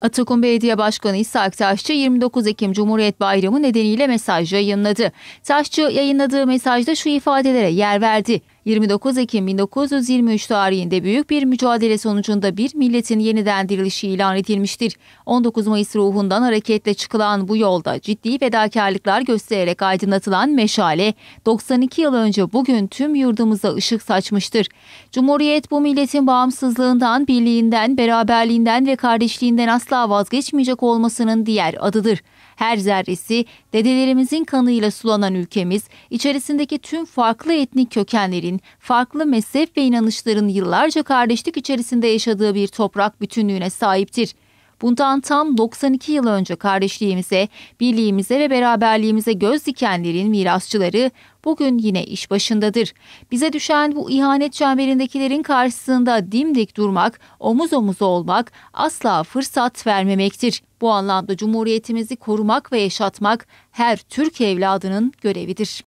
Atakum Belediye Başkanı İshak Taşçı 29 Ekim Cumhuriyet Bayramı nedeniyle mesaj yayınladı. Taşçı yayınladığı mesajda şu ifadelere yer verdi. 29 Ekim 1923 tarihinde büyük bir mücadele sonucunda bir milletin yeniden dirilişi ilan edilmiştir. 19 Mayıs ruhundan hareketle çıkılan bu yolda ciddi fedakarlıklar göstererek aydınlatılan meşale 92 yıl önce bugün tüm yurdumuza ışık saçmıştır. Cumhuriyet bu milletin bağımsızlığından, birliğinden, beraberliğinden ve kardeşliğinden asla vazgeçmeyecek olmasının diğer adıdır. Her zerresi dedelerimizin kanıyla sulanan ülkemiz, içerisindeki tüm farklı etnik kökenlerin, farklı mezhep ve inanışların yıllarca kardeşlik içerisinde yaşadığı bir toprak bütünlüğüne sahiptir. Bundan tam 92 yıl önce kardeşliğimize, birliğimize ve beraberliğimize göz dikenlerin mirasçıları bugün yine iş başındadır. Bize düşen bu ihanet çemberindekilerin karşısında dimdik durmak, omuz omuz olmak asla fırsat vermemektir. Bu anlamda Cumhuriyetimizi korumak ve yaşatmak her Türk evladının görevidir.